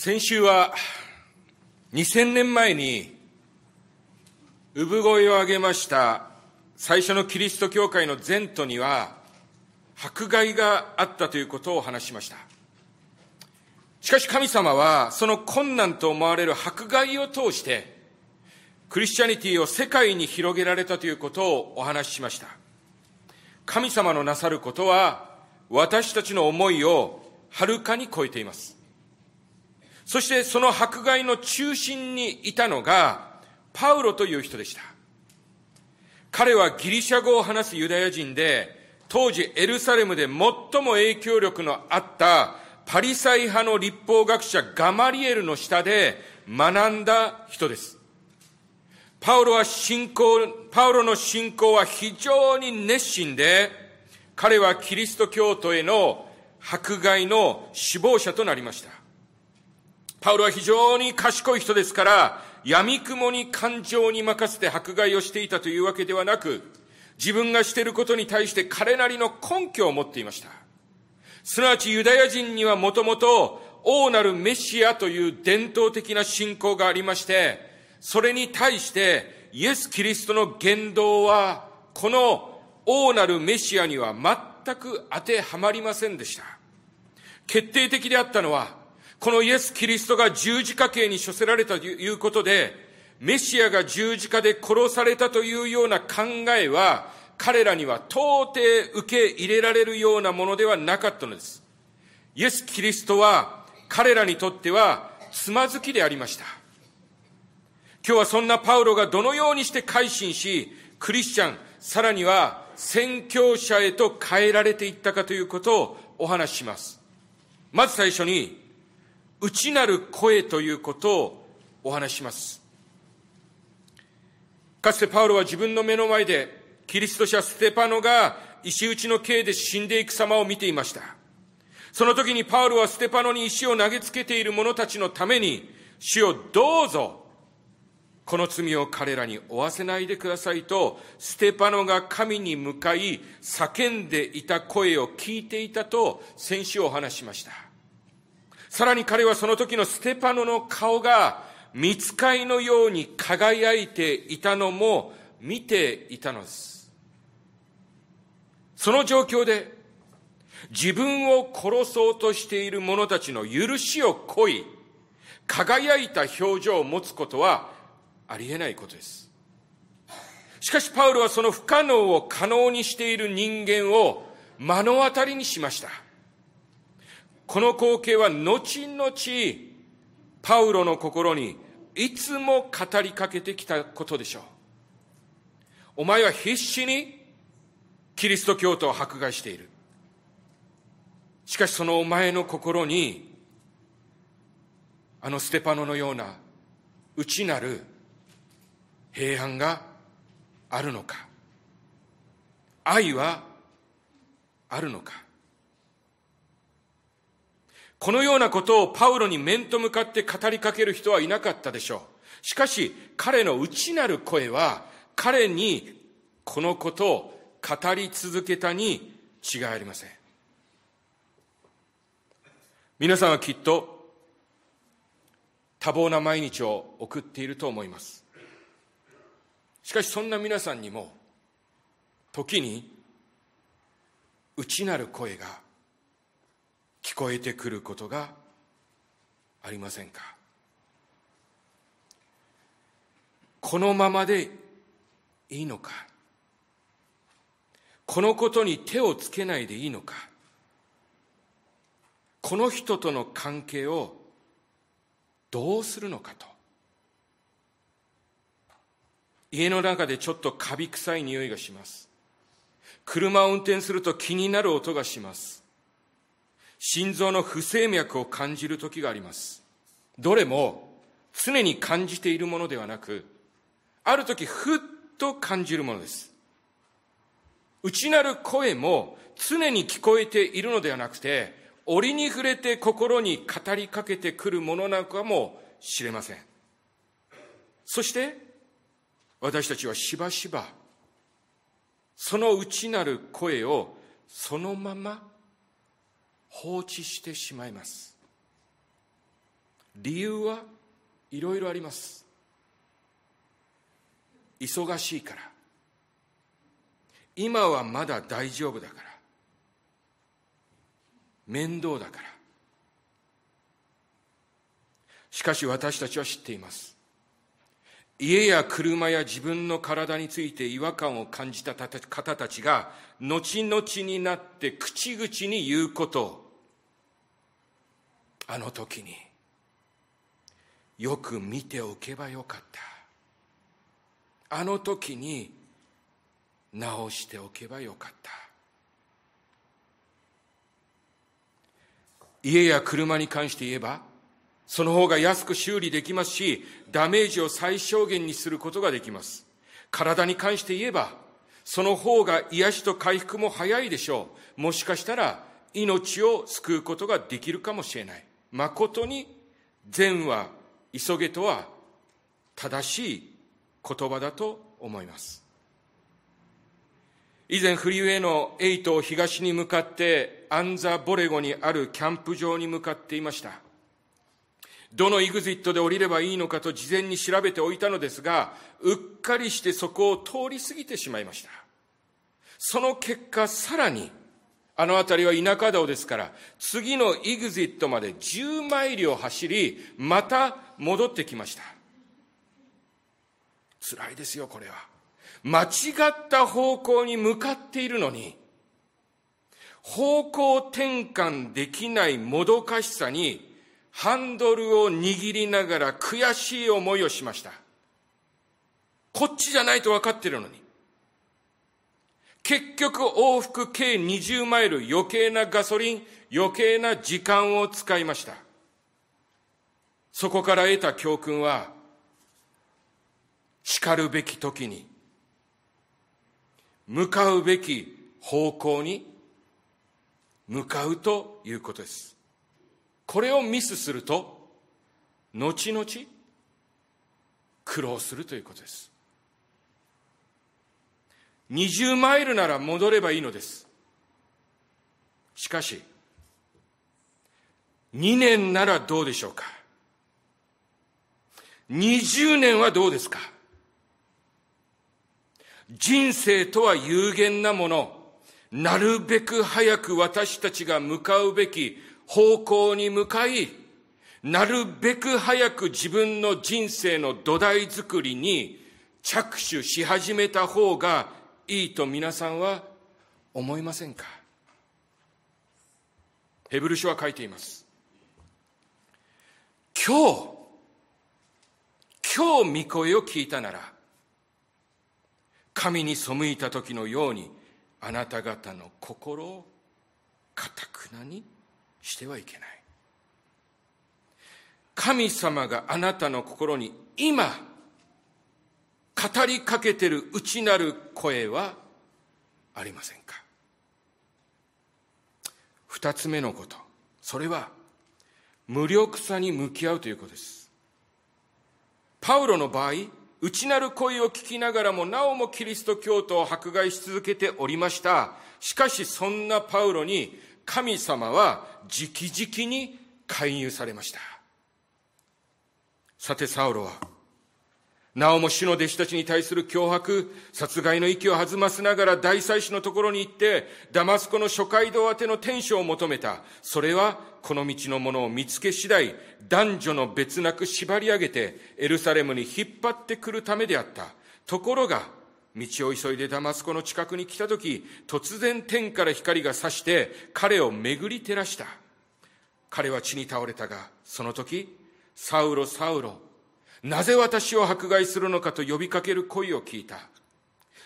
先週は2000年前に産声を上げました最初のキリスト教会の前途には迫害があったということを話しましたしかし神様はその困難と思われる迫害を通してクリスチャニティを世界に広げられたということをお話ししました神様のなさることは私たちの思いをはるかに超えていますそしてその迫害の中心にいたのが、パウロという人でした。彼はギリシャ語を話すユダヤ人で、当時エルサレムで最も影響力のあったパリサイ派の立法学者ガマリエルの下で学んだ人です。パウロは信仰、パウロの信仰は非常に熱心で、彼はキリスト教徒への迫害の死亡者となりました。パウロは非常に賢い人ですから、闇雲に感情に任せて迫害をしていたというわけではなく、自分がしていることに対して彼なりの根拠を持っていました。すなわちユダヤ人にはもともと王なるメシアという伝統的な信仰がありまして、それに対してイエス・キリストの言動は、この王なるメシアには全く当てはまりませんでした。決定的であったのは、このイエス・キリストが十字架刑に処せられたということで、メシアが十字架で殺されたというような考えは、彼らには到底受け入れられるようなものではなかったのです。イエス・キリストは、彼らにとっては、つまずきでありました。今日はそんなパウロがどのようにして改心し、クリスチャン、さらには宣教者へと変えられていったかということをお話しします。まず最初に、内なる声ということをお話します。かつてパウロは自分の目の前で、キリスト者ステパノが石打ちの刑で死んでいく様を見ていました。その時にパウロはステパノに石を投げつけている者たちのために、主をどうぞ、この罪を彼らに負わせないでくださいと、ステパノが神に向かい叫んでいた声を聞いていたと先週お話しました。さらに彼はその時のステパノの顔が、見つかいのように輝いていたのも見ていたのです。その状況で、自分を殺そうとしている者たちの許しを乞い、輝いた表情を持つことはありえないことです。しかしパウロはその不可能を可能にしている人間を目の当たりにしました。この光景は後々、パウロの心にいつも語りかけてきたことでしょう。お前は必死にキリスト教徒を迫害している。しかしそのお前の心に、あのステパノのような内なる平安があるのか愛はあるのかこのようなことをパウロに面と向かって語りかける人はいなかったでしょう。しかし、彼の内なる声は、彼にこのことを語り続けたに違いありません。皆さんはきっと、多忙な毎日を送っていると思います。しかし、そんな皆さんにも、時に、内なる声が聞こえてくることがありませんかこのままでいいのかこのことに手をつけないでいいのかこの人との関係をどうするのかと家の中でちょっとカビ臭い匂いがします車を運転すると気になる音がします心臓の不整脈を感じる時があります。どれも常に感じているものではなく、ある時ふっと感じるものです。内なる声も常に聞こえているのではなくて、折に触れて心に語りかけてくるものなのかもしれません。そして、私たちはしばしば、その内なる声をそのまま放置してしまいます理由はいろいろあります忙しいから今はまだ大丈夫だから面倒だからしかし私たちは知っています家や車や自分の体について違和感を感じた方たちが、後々になって口々に言うこと、あの時に、よく見ておけばよかった。あの時に直しておけばよかった。家や車に関して言えば、その方が安く修理できますし、ダメージを最小限にすることができます。体に関して言えば、その方が癒しと回復も早いでしょう。もしかしたら命を救うことができるかもしれない。誠に善は急げとは正しい言葉だと思います。以前、フリーウェイの8を東に向かって、アンザ・ボレゴにあるキャンプ場に向かっていました。どのイグジットで降りればいいのかと事前に調べておいたのですが、うっかりしてそこを通り過ぎてしまいました。その結果、さらに、あの辺りは田舎道ですから、次のイグジットまで10マイルを走り、また戻ってきました。辛いですよ、これは。間違った方向に向かっているのに、方向転換できないもどかしさにハンドルを握りながら悔しい思いをしました。こっちじゃないと分かってるのに。結局往復計20マイル余計なガソリン、余計な時間を使いました。そこから得た教訓は、叱るべき時に、向かうべき方向に向かうということです。これをミスすると後々苦労するということです20マイルなら戻ればいいのですしかし2年ならどうでしょうか20年はどうですか人生とは有限なもの、なるべく早く私たちが向かうべき方向に向かい、なるべく早く自分の人生の土台づくりに着手し始めた方がいいと皆さんは思いませんかヘブル書は書いています。今日、今日御声を聞いたなら、神に背いた時のように、あなた方の心をかたくなにしてはいけない。神様があなたの心に今、語りかけてる内なる声はありませんか二つ目のこと。それは、無力さに向き合うということです。パウロの場合、内なる声を聞きながらも、なおもキリスト教徒を迫害し続けておりました。しかし、そんなパウロに、神様は直々に介入されました。さてサウロは、なおも主の弟子たちに対する脅迫、殺害の息を弾ませながら大祭司のところに行って、ダマスコの諸街道宛ての天使を求めた。それは、この道のものを見つけ次第、男女の別なく縛り上げて、エルサレムに引っ張ってくるためであった。ところが、道を急いでダマスコの近くに来た時、突然天から光が差して彼を巡り照らした。彼は血に倒れたが、その時、サウロ、サウロ、なぜ私を迫害するのかと呼びかける声を聞いた。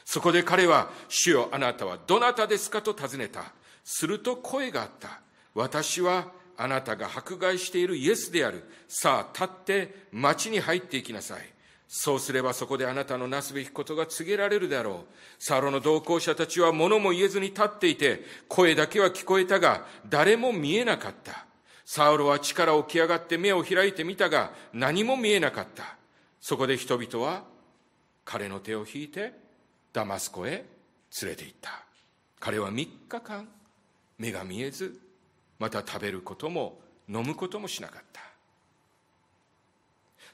そこで彼は、主よあなたはどなたですかと尋ねた。すると声があった。私はあなたが迫害しているイエスである。さあ立って町に入っていきなさい。そうすればそこであなたのなすべきことが告げられるだろう。サロの同行者たちは物も言えずに立っていて、声だけは聞こえたが、誰も見えなかった。サウロは地から起き上がって目を開いてみたが、何も見えなかった。そこで人々は、彼の手を引いて、ダマスコへ連れて行った。彼は3日間、目が見えず、また食べることも飲むこともしなかった。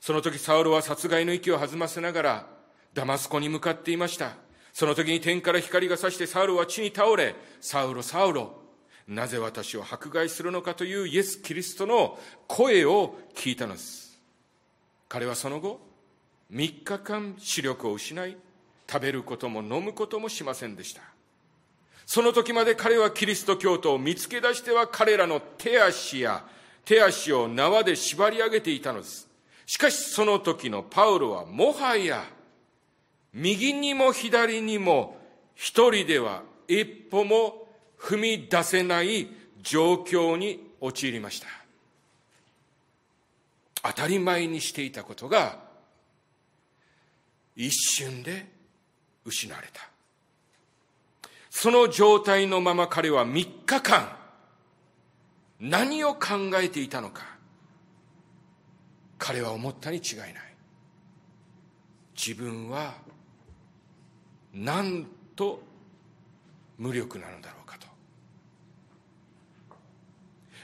その時サウロは殺害の息を弾ませながらダマスコに向かっていました。その時に天から光が差してサウロは地に倒れ、サウロ、サウロ、なぜ私を迫害するのかというイエス・キリストの声を聞いたのです。彼はその後、3日間視力を失い、食べることも飲むこともしませんでした。その時まで彼はキリスト教徒を見つけ出しては彼らの手足や手足を縄で縛り上げていたのです。しかしその時のパウロはもはや、右にも左にも一人では一歩も踏み出せない状況に陥りました。当たり前にしていたことが一瞬で失われた。その状態のまま彼は3日間何を考えていたのか。彼は思ったに違いない自分はなんと無力なのだろうかと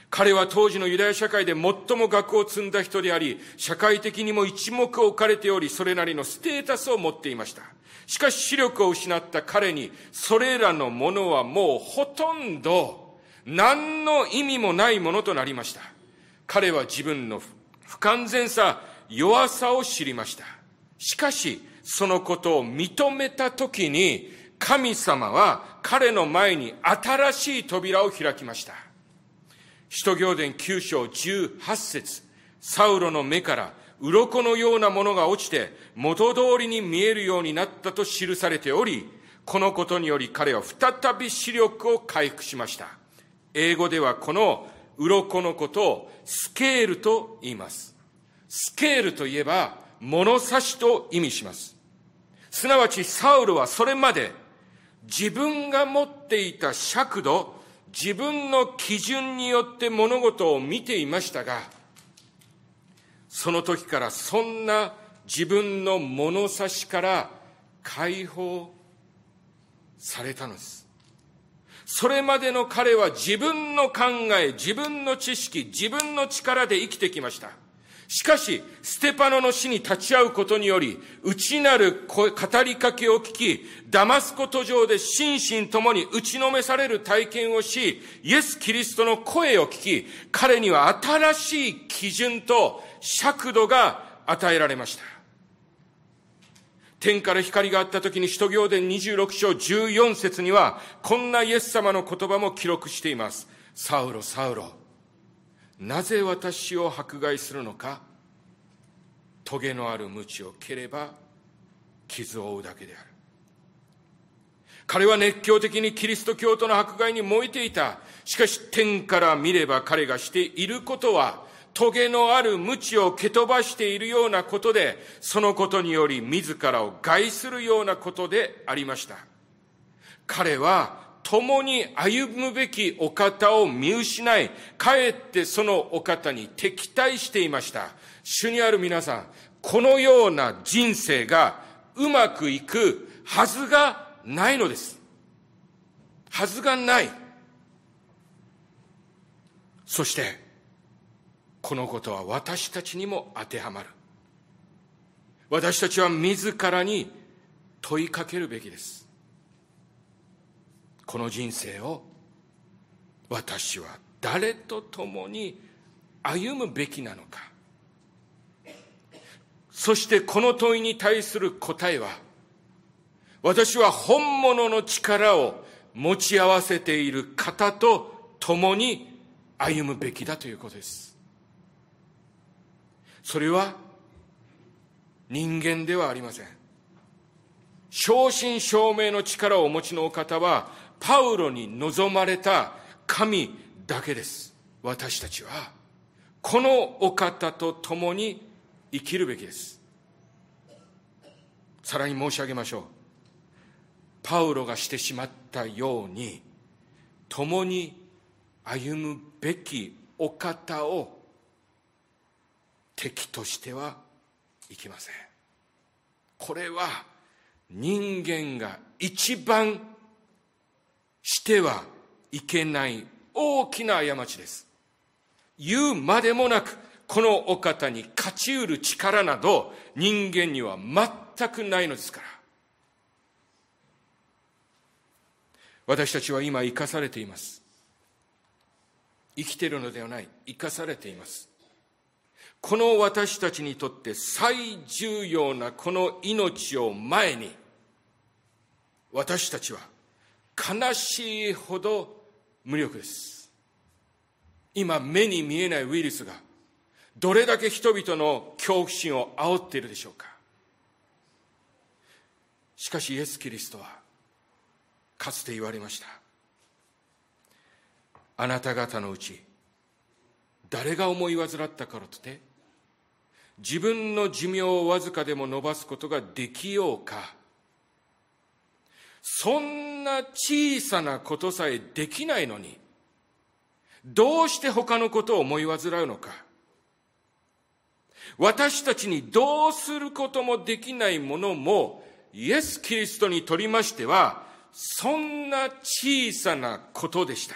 彼は当時のユダヤ社会で最も学を積んだ人であり、社会的にも一目置かれており、それなりのステータスを持っていました。しかし視力を失った彼に、それらのものはもうほとんど何の意味もないものとなりました。彼は自分の不完全さ、弱さを知りました。しかし、そのことを認めたときに、神様は彼の前に新しい扉を開きました。使徒行伝9章18節サウロの目から鱗のようなものが落ちて元通りに見えるようになったと記されており、このことにより彼は再び視力を回復しました。英語ではこの鱗のことをスケールと言います。スケールといえば、物差しと意味します。すなわちサウルはそれまで自分が持っていた尺度、自分の基準によって物事を見ていましたが、その時からそんな自分の物差しから解放されたのです。それまでの彼は自分の考え、自分の知識、自分の力で生きてきました。しかし、ステパノの死に立ち会うことにより、内なる語りかけを聞き、ダマスコ途上で心身ともに打ちのめされる体験をし、イエス・キリストの声を聞き、彼には新しい基準と尺度が与えられました。天から光があった時に使徒行伝26章14節には、こんなイエス様の言葉も記録しています。サウロ、サウロ。なぜ私を迫害するのか棘のある鞭を蹴れば傷を負うだけである。彼は熱狂的にキリスト教徒の迫害に燃えていた。しかし天から見れば彼がしていることは棘のある無知を蹴飛ばしているようなことで、そのことにより自らを害するようなことでありました。彼は共に歩むべきお方を見失い、かえってそのお方に敵対していました。主にある皆さん、このような人生がうまくいくはずがないのです。はずがない。そして、このことは私たちにも当てはまる。私たちは自らに問いかけるべきです。この人生を私は誰と共に歩むべきなのか。そしてこの問いに対する答えは、私は本物の力を持ち合わせている方と共に歩むべきだということです。それは人間ではありません。正真正銘の力をお持ちのお方は、パウロに望まれた神だけです。私たちは、このお方と共に生きるべきです。さらに申し上げましょう。パウロがしてしまったように、共に歩むべきお方を敵としてはいきませんこれは人間が一番してはいけない大きな過ちです言うまでもなくこのお方に勝ち得る力など人間には全くないのですから私たちは今生かされています生きているのではない生かされていますこの私たちにとって最重要なこの命を前に、私たちは悲しいほど無力です。今目に見えないウイルスがどれだけ人々の恐怖心を煽っているでしょうか。しかしイエス・キリストはかつて言われました。あなた方のうち誰が思い患ったからとて、自分の寿命をわずかでも伸ばすことができようか。そんな小さなことさえできないのに、どうして他のことを思い患うのか。私たちにどうすることもできないものも、イエス・キリストにとりましては、そんな小さなことでした。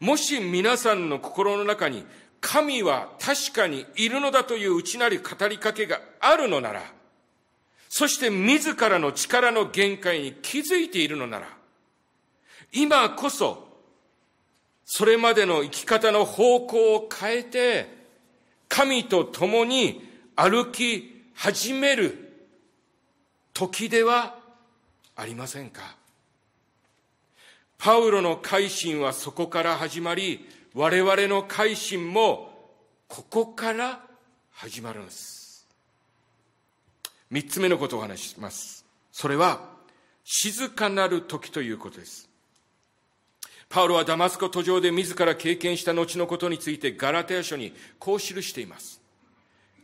もし皆さんの心の中に神は確かにいるのだという内なり語りかけがあるのなら、そして自らの力の限界に気づいているのなら、今こそ、それまでの生き方の方向を変えて、神と共に歩き始める時ではありませんかパウロの改心はそこから始まり、我々の改心もここから始まるんです。三つ目のことをお話しします。それは、静かなる時ということです。パウロはダマスコ途上で自ら経験した後のことについてガラテヤ書にこう記しています。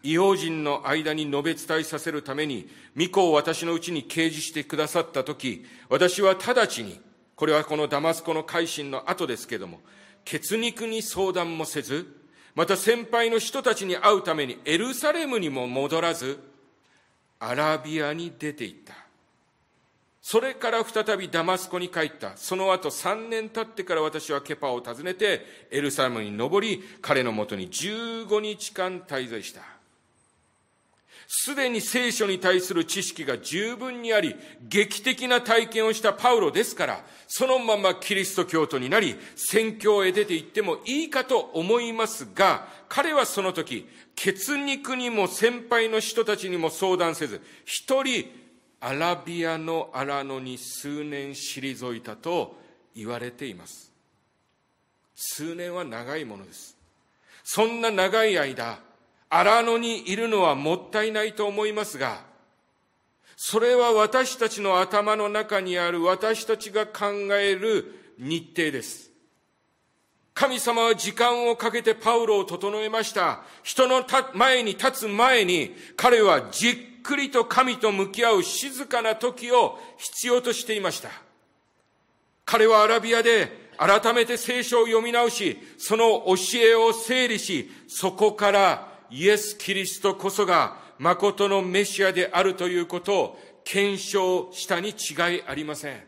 異邦人の間に述べ伝えさせるために、御子を私のうちに掲示してくださった時、私は直ちにこれはこのダマスコの改心の後ですけども、血肉に相談もせず、また先輩の人たちに会うためにエルサレムにも戻らず、アラビアに出て行った。それから再びダマスコに帰った。その後3年経ってから私はケパを訪ねてエルサレムに登り、彼のもとに15日間滞在した。すでに聖書に対する知識が十分にあり、劇的な体験をしたパウロですから、そのままキリスト教徒になり、宣教へ出て行ってもいいかと思いますが、彼はその時、血肉にも先輩の人たちにも相談せず、一人、アラビアの荒野に数年退いたと言われています。数年は長いものです。そんな長い間、荒野にいるのはもったいないと思いますが、それは私たちの頭の中にある私たちが考える日程です。神様は時間をかけてパウロを整えました。人の前に立つ前に、彼はじっくりと神と向き合う静かな時を必要としていました。彼はアラビアで改めて聖書を読み直し、その教えを整理し、そこからイエス・キリストこそが誠のメシアであるということを検証したに違いありません。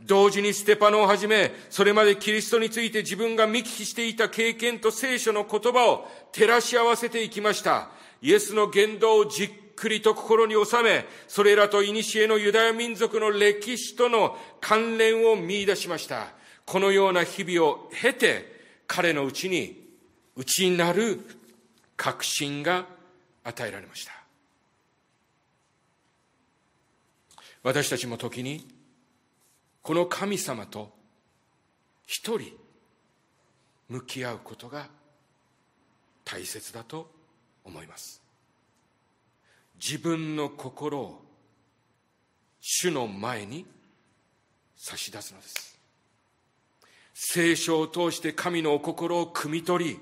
同時にステパノをはじめ、それまでキリストについて自分が見聞きしていた経験と聖書の言葉を照らし合わせていきました。イエスの言動をじっくりと心に収め、それらと古のユダヤ民族の歴史との関連を見出しました。このような日々を経て、彼のうちに、内なる確信が与えられました私たちも時にこの神様と一人向き合うことが大切だと思います自分の心を主の前に差し出すのです聖書を通して神のお心を汲み取り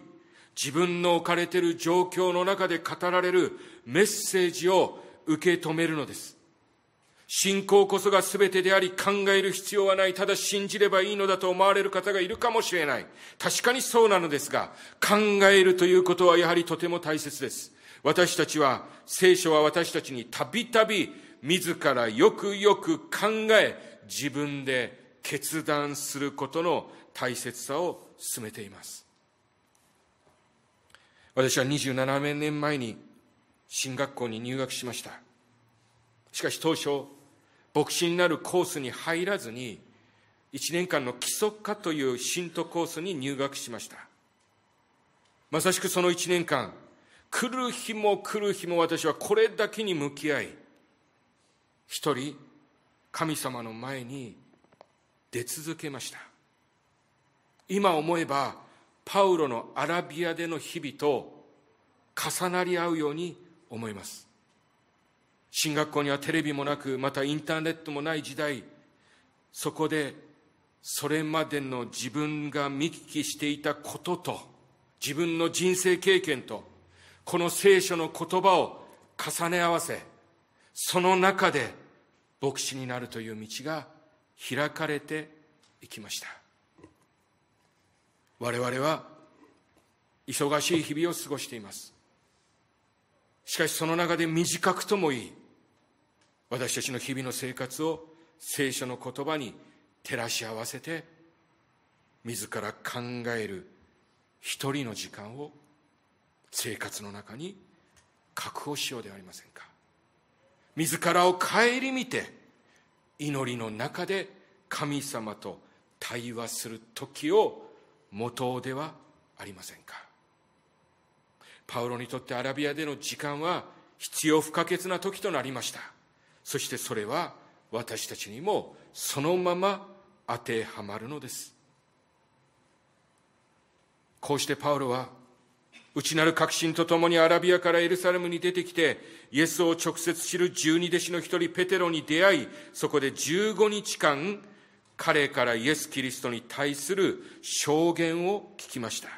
自分の置かれている状況の中で語られるメッセージを受け止めるのです。信仰こそが全てであり考える必要はない。ただ信じればいいのだと思われる方がいるかもしれない。確かにそうなのですが、考えるということはやはりとても大切です。私たちは、聖書は私たちにたびたび自らよくよく考え、自分で決断することの大切さを進めています。私は27年前に進学校に入学しました。しかし当初、牧師になるコースに入らずに、1年間の基礎科という信徒コースに入学しました。まさしくその1年間、来る日も来る日も私はこれだけに向き合い、一人、神様の前に出続けました。今思えば、パウロのアラビアでの日々と重なり合うように思います。進学校にはテレビもなく、またインターネットもない時代、そこでそれまでの自分が見聞きしていたことと、自分の人生経験と、この聖書の言葉を重ね合わせ、その中で牧師になるという道が開かれていきました。我々は忙しい日々を過ごしています。しかしその中で短くともいい私たちの日々の生活を聖書の言葉に照らし合わせて自ら考える一人の時間を生活の中に確保しようではありませんか自らを顧みて祈りの中で神様と対話する時を元ではありませんかパウロにとってアラビアでの時間は必要不可欠な時となりましたそしてそれは私たちにもそのまま当てはまるのですこうしてパウロは内なる確信とともにアラビアからエルサレムに出てきて、イエスを直接知る十二弟子の一人ペテロに出会い、そこで15日間彼からイエス・キリストに対する証言を聞きました。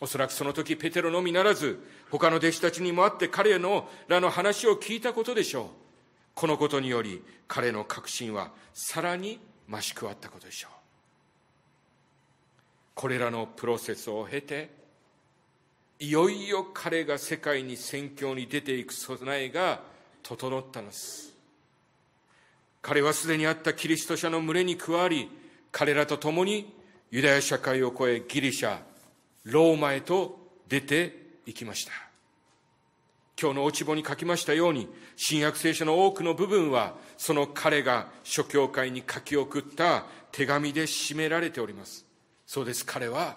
おそらくその時ペテロのみならず、他の弟子たちにもあって彼のらの話を聞いたことでしょう。このことにより彼の確信はさらに増し加わったことでしょう。これらのプロセスを経て、いよいよ彼が世界に宣教に出ていく備えが整ったのです。彼はすでにあったキリスト者の群れに加わり、彼らと共にユダヤ社会を超えギリシャ、ローマへと出て行きました。今日の落ち簿に書きましたように、新約聖書の多くの部分は、その彼が諸教会に書き送った手紙で締められております。そうです、彼は、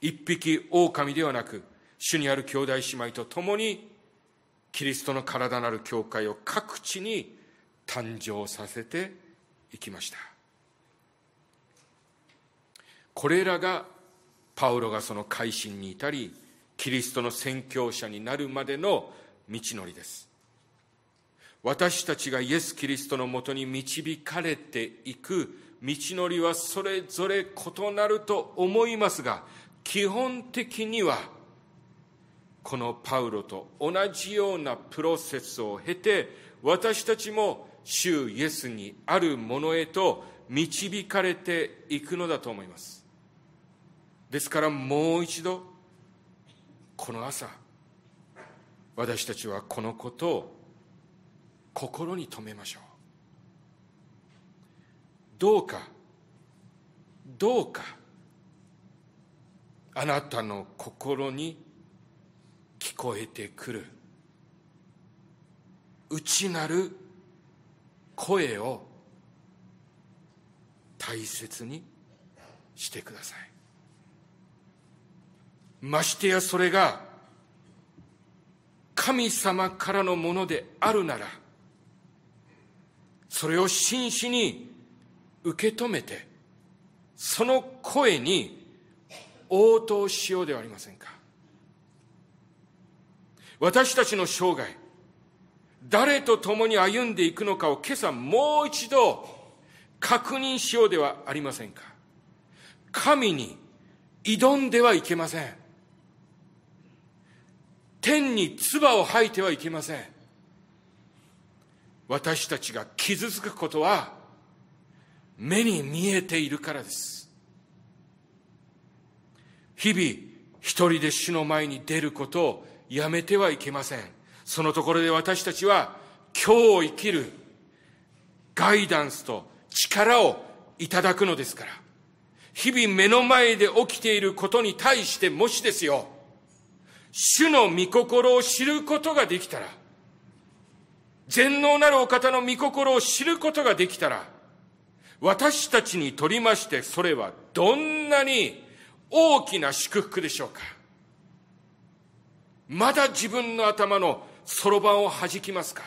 一匹狼ではなく、主にある兄弟姉妹と共に、キリストの体なる教会を各地に誕生させていきましたこれらがパウロがその改心に至りキリストの宣教者になるまでの道のりです私たちがイエス・キリストのもとに導かれていく道のりはそれぞれ異なると思いますが基本的にはこのパウロと同じようなプロセスを経て私たちも主イエスにあるものへと導かれていくのだと思いますですからもう一度この朝私たちはこのことを心に留めましょうどうかどうかあなたの心に聞こえてくる内なる声を大切にしてくださいましてやそれが神様からのものであるならそれを真摯に受け止めてその声に応答しようではありませんか私たちの生涯誰と共に歩んでいくのかを今朝もう一度確認しようではありませんか。神に挑んではいけません。天に唾を吐いてはいけません。私たちが傷つくことは目に見えているからです。日々一人で主の前に出ることをやめてはいけません。そのところで私たちは今日生きるガイダンスと力をいただくのですから。日々目の前で起きていることに対してもしですよ、主の御心を知ることができたら、全能なるお方の御心を知ることができたら、私たちにとりましてそれはどんなに大きな祝福でしょうか。まだ自分の頭のそろばんを弾きますか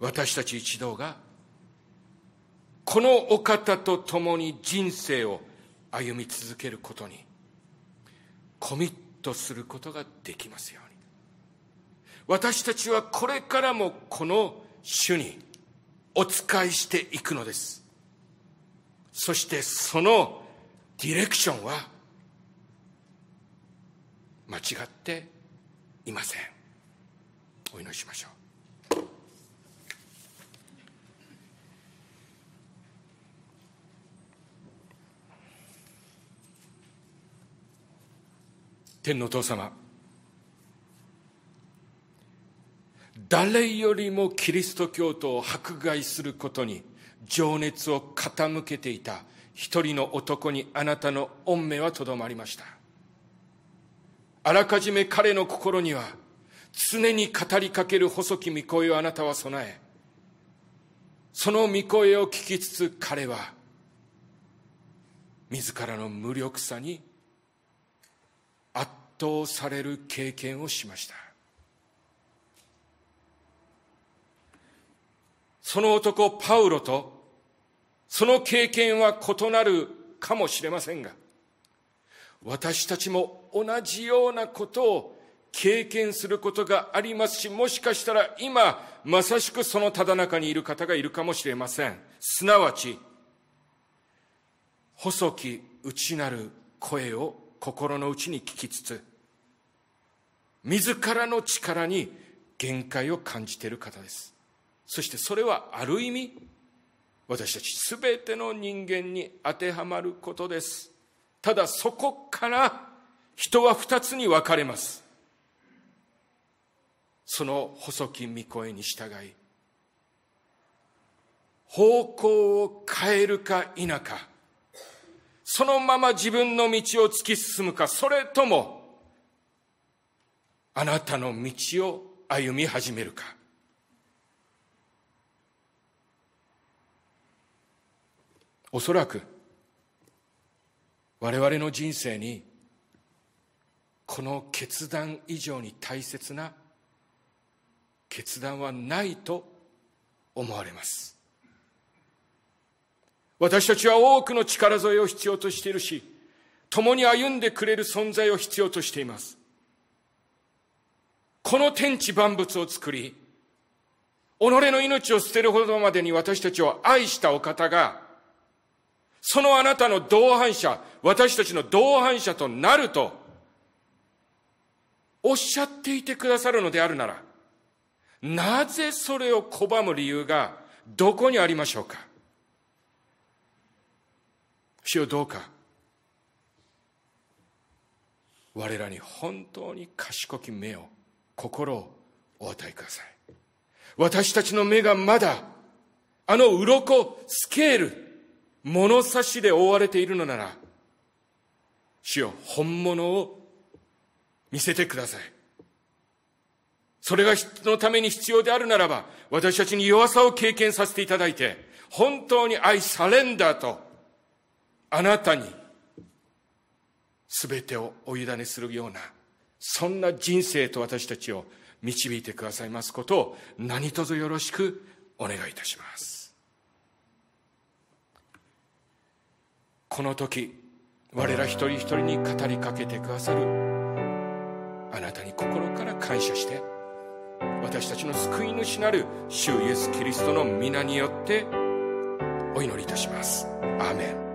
私たち一同がこのお方と共に人生を歩み続けることにコミットすることができますように私たちはこれからもこの主にお仕えしていくのですそしてそのディレクションは間違っていませんお祈りしましょう天のお父様誰よりもキリスト教徒を迫害することに情熱を傾けていた一人の男にあなたの御命はとどまりましたあらかじめ彼の心には常に語りかける細き御声をあなたは備え、その御声を聞きつつ彼は自らの無力さに圧倒される経験をしました。その男パウロとその経験は異なるかもしれませんが、私たちも同じようなことを経験することがありますし、もしかしたら今、まさしくそのただ中にいる方がいるかもしれません。すなわち、細き内なる声を心の内に聞きつつ、自らの力に限界を感じている方です。そしてそれはある意味、私たちすべての人間に当てはまることです。ただそこから人は二つに分かれます。その細き御声に従い、方向を変えるか否か、そのまま自分の道を突き進むか、それとも、あなたの道を歩み始めるか。おそらく、我々の人生にこの決断以上に大切な決断はないと思われます私たちは多くの力添えを必要としているし共に歩んでくれる存在を必要としていますこの天地万物を作り己の命を捨てるほどまでに私たちを愛したお方がそのあなたの同伴者私たちの同伴者となるとおっしゃっていてくださるのであるなら、なぜそれを拒む理由がどこにありましょうか主よどうか、我らに本当に賢き目を、心をお与えください。私たちの目がまだ、あの鱗、スケール、物差しで覆われているのなら、主よ、本物を見せてください。それがのために必要であるならば、私たちに弱さを経験させていただいて、本当に愛されんだと、あなたに全てをお委ねするような、そんな人生と私たちを導いてくださいますことを何卒よろしくお願いいたします。この時、我ら一人一人に語りかけてくださるあなたに心から感謝して私たちの救い主なる主イエス・キリストの皆によってお祈りいたします。アーメン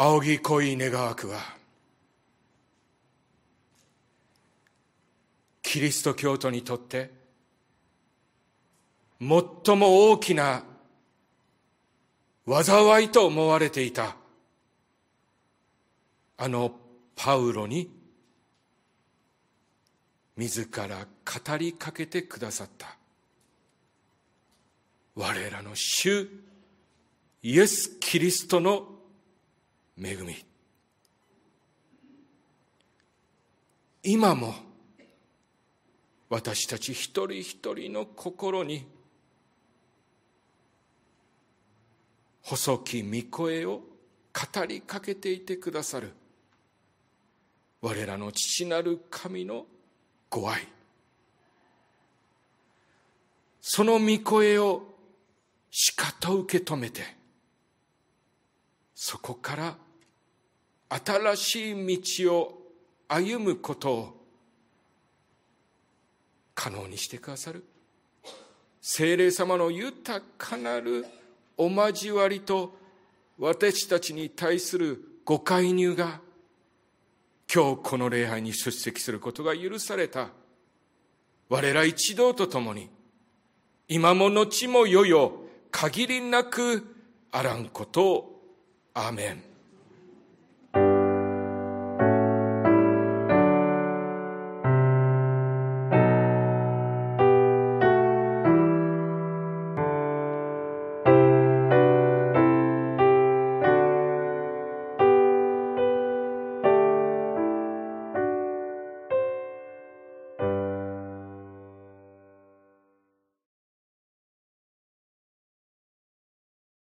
仰ぎ恋願わくはキリスト教徒にとって最も大きな災いと思われていたあのパウロに自ら語りかけてくださった我らの主イエス・キリストの恵み今も私たち一人一人の心に細き御声を語りかけていてくださる我らの父なる神のご愛その御声をしかと受け止めてそこから新しい道を歩むことを可能にしてくださる精霊様の豊かなるお交わりと私たちに対するご介入が今日この礼拝に出席することが許された我ら一同と共に今も後もよよ限りなくあらんことをアーメン